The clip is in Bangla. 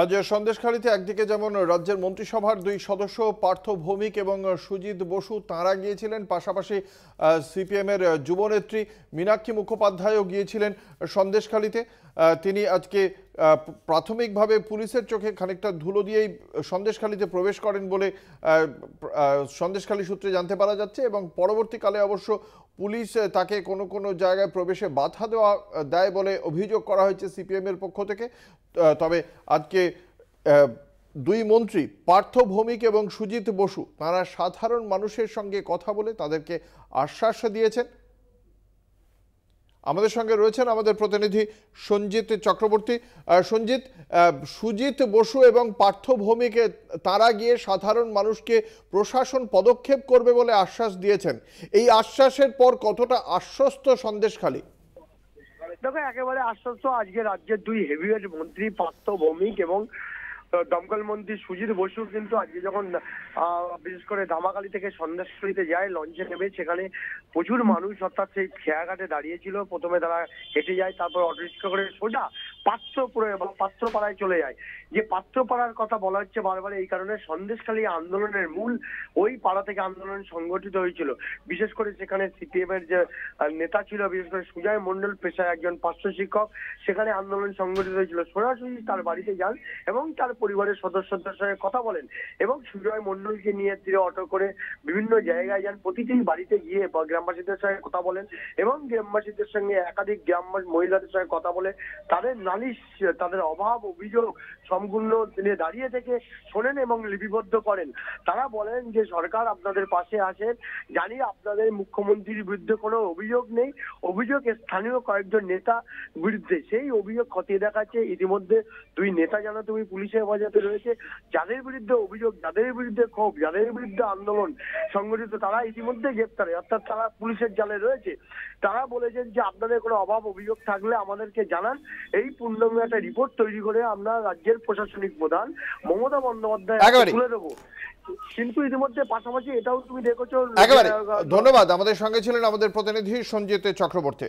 আজ সন্দেশখালীতে একদিকে যেমন রাজ্যের মন্ত্রিসভার দুই সদস্য পার্থ ভৌমিক এবং সুজিত বসু তাঁরা গিয়েছিলেন পাশাপাশি সিপিএমের যুবনেত্রী মীনাক্ষী মুখোপাধ্যায়ও গিয়েছিলেন সন্দেশখালীতে তিনি আজকে প্রাথমিকভাবে পুলিশের চোখে খানিকটা ধুলো দিয়েই সন্দেশখালীতে প্রবেশ করেন বলে সন্দেশখালী সূত্রে জানতে পারা যাচ্ছে এবং পরবর্তীকালে অবশ্য পুলিশ তাকে কোনো কোনো জায়গায় প্রবেশে বাধা দেওয়া দেয় বলে অভিযোগ করা হয়েছে সিপিএমের পক্ষ থেকে তবে আজকে দুই মন্ত্রী পার্থ ভৌমিক এবং সুজিত বসু তারা সাধারণ মানুষের সঙ্গে কথা বলে তাদেরকে আশ্বাস দিয়েছেন আমাদের সঙ্গে রয়েছেন আমাদের প্রতিনিধি সঞ্জিত চক্রবর্তী সঞ্জিত সুজিত বসু এবং পার্থ ভৌমিকে তারা গিয়ে সাধারণ মানুষকে প্রশাসন পদক্ষেপ করবে বলে আশ্বাস দিয়েছেন এই আশ্বাসের পর কতটা আশ্বস্ত সন্দেশখালী দেখো একেবারে আশ্বস্ত আজকে রাজ্যের দুই হেভিওয়েট মন্ত্রী পার্থ ভৌমিক এবং দমকল মন্ত্রী সুজিত বসু কিন্তু আজকে যখন বিশেষ করে ধামাকালি থেকে সন্ধ্যাশরীতে যায় লঞ্চে নেমে সেখানে প্রচুর মানুষ অর্থাৎ সেই খেয়াঘাটে দাঁড়িয়েছিল প্রথমে তারা হেঁটে যায় তারপর অটোরিক্সা করে সোজা বা পাত্র পাড়ায় চলে যায় যে পাত্র পাড়ার কথা বলা হচ্ছে বারবার এই কারণে সন্দেশখালী আন্দোলনের মূল ওই পাড়া থেকে আন্দোলন সংগঠিত হয়েছিল বিশেষ করে সেখানে সিপিএম এর যে নেতা ছিল বিশেষ করে সুজয় মন্ডল পেশায় একজন পার্শ্ব শিক্ষক সেখানে আন্দোলন সংগঠিত হয়েছিল সরাসরি তার বাড়িতে যান এবং তার পরিবারের সদস্যদের সঙ্গে কথা বলেন এবং সুজয় মন্ডলকে নিয়ে তীরে অটো করে বিভিন্ন জায়গায় যান প্রতিদিন বাড়িতে গিয়ে গ্রামবাসীদের সঙ্গে কথা বলেন এবং গ্রামবাসীদের সঙ্গে একাধিক গ্রাম মহিলাদের সঙ্গে কথা বলে তাদের জানিস তাদের অভাব অভিযোগ সম্পূর্ণ তিনি দাঁড়িয়ে থেকে শোনেন এবং লিপিবদ্ধ করেন তারা বলেন যে সরকার আপনাদের পাশে আসেন জানি আপনাদের মুখ্যমন্ত্রীর বিরুদ্ধে কোনো অভিযোগ নেই অভিযোগ স্থানীয় কয়েকজন নেতা বিরুদ্ধে সেই অভিযোগ খতিয়ে দেখাচ্ছে ইতিমধ্যে দুই নেতা যেন তুমি পুলিশের হেফাজতে রয়েছে যাদের বিরুদ্ধে অভিযোগ যাদের বিরুদ্ধে ক্ষোভ যাদের বিরুদ্ধে আন্দোলন সংগঠিত তারা ইতিমধ্যে গ্রেপ্তারে অর্থাৎ তারা পুলিশের জালে রয়েছে তারা বলেছেন যে আপনাদের কোনো অভাব অভিযোগ থাকলে আমাদেরকে জানান এই পূর্ণাঙ্গ একটা রিপোর্ট তৈরি করে আমরা রাজ্যের প্রশাসনিক প্রধান মমতা বন্দ্যোপাধ্যায় তুলে দেবো কিন্তু ইতিমধ্যে পাশাপাশি এটাও তুমি দেখেছো ধন্যবাদ আমাদের সঙ্গে ছিলেন আমাদের প্রতিনিধি সঞ্জিত চক্রবর্তী